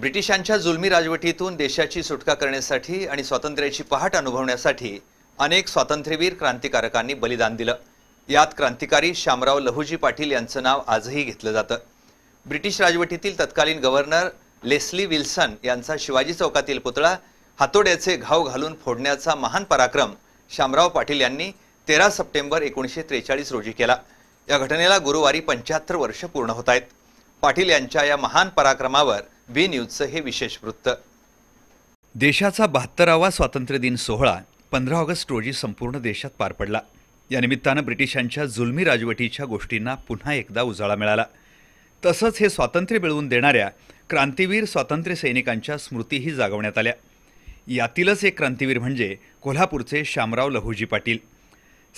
ब्रिटिशांच्या जुलमी राजवटीतून देशाची सुटका करण्यासाठी आणि स्वातंत्र्याची पहाट अनुभवण्यासाठी अनेक स्वातंत्र्यवीर क्रांतिकारकांनी बलिदान दिलं यात क्रांतिकारी शामराव लहुजी पाटील यांचं नाव आजही घेतलं जातं ब्रिटिश राजवटीतील तत्कालीन गव्हर्नर लेस्ली विल्सन यांचा शिवाजी चौकातील पुतळा हातोड्याचे घाव घालून फोडण्याचा महान पराक्रम शामराव पाटील यांनी तेरा सप्टेंबर एकोणीसशे त्रेचाळीस रोजी केला या घटनेला गुरुवारी पंच्याहत्तर वर्ष पूर्ण होत आहेत पाटील यांच्या या महान पराक्रमावर बी न्यूजचं हे विशेष वृत्त देशाचा बहात्तरावा स्वातंत्र्य दिन सोहळा पंधरा ऑगस्ट रोजी संपूर्ण देशात पार पडला या निमित्तानं ब्रिटिशांच्या जुलमी राजवटीच्या गोष्टींना पुन्हा एकदा उजाळा मिळाला तसंच हे स्वातंत्र्य मिळवून देणाऱ्या क्रांतिवीर स्वातंत्र्य सैनिकांच्या स्मृतीही जागवण्यात आल्या यातीलच एक क्रांतिवीर म्हणजे कोल्हापूरचे शामराव लहुजी पाटील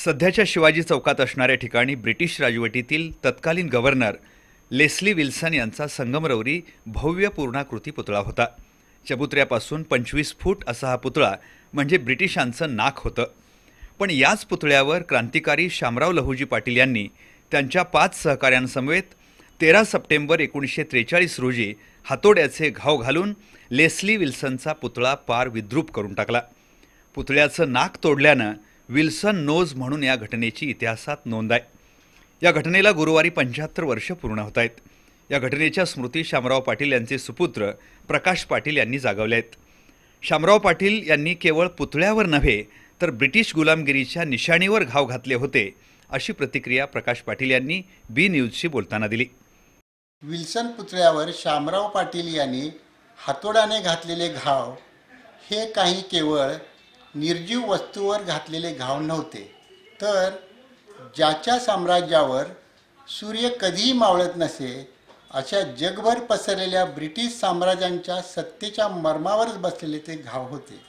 सध्याच्या शिवाजी चौकात असणाऱ्या ठिकाणी ब्रिटिश राजवटीतील तत्कालीन गव्हर्नर लेस्ली विल्सन यांचा संगमरवरी भव्य पूर्णाकृती पुतळा होता चबुत्र्यापासून पंचवीस फूट असा हा पुतळा म्हणजे ब्रिटिशांचं नाक होतं पण याच पुतळ्यावर क्रांतिकारी शामराव लहूजी पाटील यांनी त्यांच्या पाच सहकाऱ्यांसमवेत तेरा सप्टेंबर एकोणीसशे त्रेचाळीस रोजी हातोड्याचे घाव घालून लेस्ली विल्सनचा पुतळा पार विद्रूप करून टाकला पुतळ्याचं नाक तोडल्यानं विल्सन नोज म्हणून या घटनेची इतिहासात नोंद आहे या घटनेला गुरुवारी पंच्याहत्तर वर्ष पूर्ण होत आहेत या घटनेच्या स्मृती श्यामराव पाटील यांचे सुपुत्र प्रकाश पाटील यांनी जागवले आहेत श्यामराव पाटील यांनी केवळ पुतळ्यावर नव्हे तर ब्रिटिश गुलामगिरीच्या निशाणीवर घाव घातले होते अशी प्रतिक्रिया प्रकाश पाटील यांनी बी न्यूजशी बोलताना दिली विल्सन पुतळ्यावर श्यामराव पाटील यांनी हातोडाने घातलेले घाव हे काही केवळ निर्जीव वस्तूवर घातलेले घाव नव्हते तर ज्याच्या साम्राज्यावर सूर्य कधीही मावळत नसे अशा जगभर पसरलेल्या ब्रिटिश साम्राज्यांच्या सत्तेच्या मर्मावरच बसलेले ते घाव होते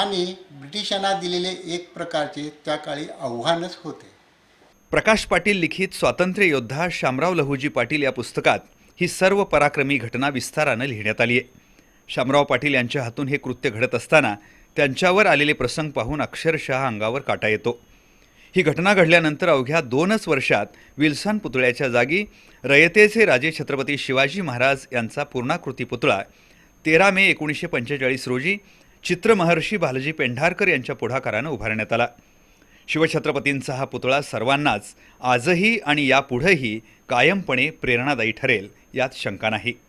आणि ब्रिटिशांना दिलेले एक प्रकारचे त्या काळी आव्हानच होते प्रकाश पाटील लिखित स्वातंत्र्य योद्धा शामराव लहूजी पाटील या पुस्तकात ही सर्व पराक्रमी घटना विस्तारानं लिहिण्यात आली आहे शामराव पाटील यांच्या हातून हे कृत्य घडत असताना त्यांच्यावर आलेले प्रसंग पाहून अक्षरशः अंगावर काटा येतो ही घटना घडल्यानंतर अवघ्या दोनच वर्षात विल्सन पुतळ्याच्या जागी रयतेचे राजे छत्रपती शिवाजी महाराज यांचा पूर्णाकृती पुतळा तेरा मे एकोणीसशे पंचेचाळीस रोजी चित्रमहर्षी बालाजी पेंढारकर यांच्या पुढाकारानं उभारण्यात आला शिवछत्रपतींचा हा पुतळा सर्वांनाच आजही आणि यापुढेही कायमपणे प्रेरणादायी ठरेल यात शंका नाही